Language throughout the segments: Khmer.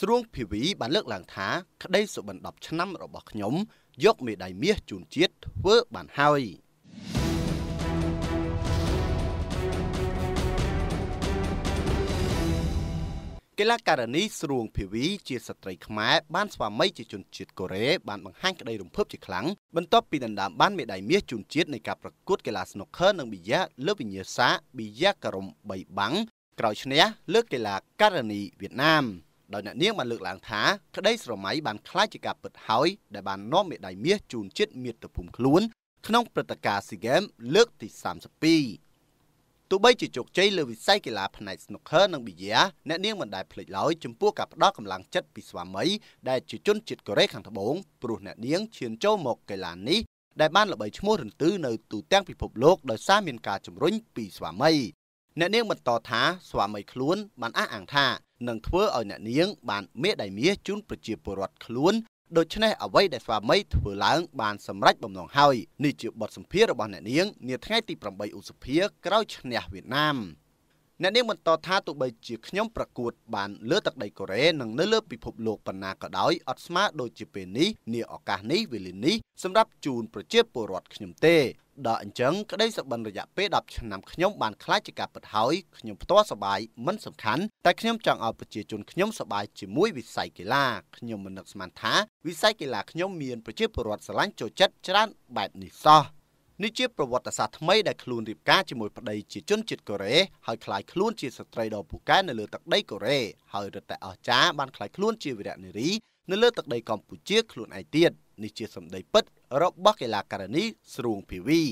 ស្រួងភីវីបានលើកឡើងថា ក្តីសុបិន10ឆ្នាំ របស់ខ្ញុំ យកមេដាយមាសជូនជាតិធ្វើបានហើយកីឡាករនីស្រួងភីវីជាស្ត្រីខ្មែរបានស្វាមីជាជនជាតិកូរ៉េបានបង្ហាញក្តីរំភើបជាខ្លាំងបន្ទាប់ពីដណ្ដើមបានមេដាយមាសជូនជាតិនៃការប្រកួតកីឡាស្នូកឃ័រនិងប៊ីយ៉ាលើវិញ្ញាសាប៊ីយ៉ាការ៉ុម3បាំងក្រោយឈ្នះលើកីឡាករនីវៀតណាម។ដោយអ្នកនាងបានលើកឡើងថាក្តីស្រមៃបានคล้ายជាការពិតហើយដែលបាននាំមេដាយមាសជូនជាតិមាតុភូមិខ្លួនក្នុងព្រឹត្តិការណ៍ SEA Games លើកទី32ទោះបីជាជោគជ័យលើវិស័យកីឡាផ្នែក Snooker និងប៊ីយ៉ាអ្នកនាងមិនដែលភ្លេចឡើយចំពោះការផ្ដល់កម្លាំងចិត្តពីស្វាមីដែលជាជនជាតិកូរ៉េខាងត្បូងព្រោះអ្នកនាងឈានចូលមកកីឡានេះដែលបានល្បីឈ្មោះរន្ទឺនៅទូទាំងពិភពលោកដោយសារមានការជំរុញពីស្វាមីអ្នកនាងបន្តថាស្វាមីខ្លួនបានអះអាងថានិងធ្វើឲ្យអ្នកនាងបានមេដៃមាសជូនប្រជាពលរដ្ឋខ្លួន ដូច្នេះអ្វីដែលស្វាមីធ្វើឡើងបានសម្រេចបំណងហើយនេះជាបទសម្ភាសរបស់អ្នកនាង នាថ្ងៃទី8ឧសភាក្រោយឈ្នះវៀតណាមអ្នកនាងបន្តថាទោះបីជាខ្ញុំប្រកួតបានលើទឹកដីកូរ៉េនិងនៅលើពិភពលោកប៉ុណ្ណាក៏ដោយអត់ស្មើដូចជាពេលនេះនាឱកាសនេះវេលានេះសម្រាប់ជូនប្រជាពលរដ្ឋខ្ញុំទេដល់អញ្ចឹងក្តីសុបិនរយៈពេល10ឆ្នាំខ្ញុំបានខ្លាចជាការពិតហើយខ្ញុំផ្ទាល់សបាយមិនសំខាន់តែខ្ញុំចង់ឲ្យប្រជាជនខ្ញុំសបាយជាមួយវិស័យកីឡាខ្ញុំមិននឹកស្មានថាវិស័យកីឡាខ្ញុំមានប្រជាពលរដ្ឋស្រឡាញ់ចូលចិត្តច្រើនបែបនេះសោះនេះជាប្រវត្តិសាស្ត្រថ្មីដែលខ្លួនរៀបការជាមួយប្តីជាជនជាតិកូរ៉េហើយខ្លាយខ្លួនជាស្ត្រីដ៏ពូកែនៅលើទឹកដីកូរ៉េហើយរត់តែអស្ចារ្យបានខ្លាយខ្លួនជាវីរនារីនៅលើទឹកដីកម្ពុជាខ្លួនឯងទៀតនេះជាសម្ដីពិតរបស់កីឡាការិនីស្រួងភីវី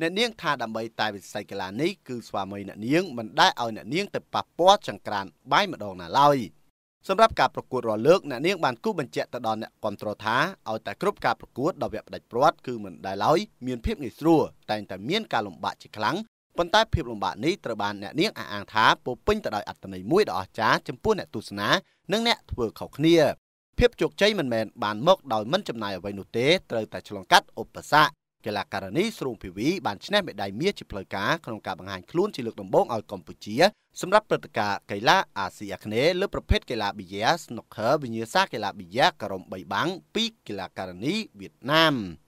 អ្នកនាងថាដើម្បីតែវិស័យកីឡានេះគឺស្វាមីអ្នកនាងមិនដែលឲ្យអ្នកនាងទៅប៉ះពាល់ចង្ក្រានបាយម្ដងណាឡើយ។សម្រាប់ការប្រកួតរាល់លើកអ្នកនាងបានគូបញ្ជាក់ទៅដល់អ្នកគ្រប់គ្រងថាឲ្យតែគ្រប់ការប្រកួតដល់វគ្គផ្ដាច់ព្រាត់គឺមិនដែលឡើយមានភាពងាយស្រួលតែងតែមានការលំបាកជាខ្លាំងប៉ុន្តែភាពលំបាកនេះត្រូវបានអ្នកនាងអះអាងថាពោពេញទៅដោយអត្ថន័យមួយដ៏អស្ចារ្យចំពោះអ្នកទស្សនានិងអ្នកធ្វើខុសគ្នាភាពជោគជ័យមិនមែនបានមកដោយមិនចំណាយអ្វីនោះទេត្រូវតែឆ្លងកាត់ឧបសគ្គកីឡាករនីស្រូងភីវីបានឈ្នះមេដាយមាសជាផ្លូវការក្នុងការបង្ហាញខ្លួនជាលើកដំបូងឲ្យកម្ពុជា សម្រាប់ព្រឹត្តិការណ៍កីឡាអាស៊ីអាគ្នេយ៍លើប្រភេទកីឡាប៊ីយ៉ា Snooker វិញ្ញាសាកីឡាប៊ីយ៉ាក្រុម3បាំងពីកីឡាករនីវៀតណាម។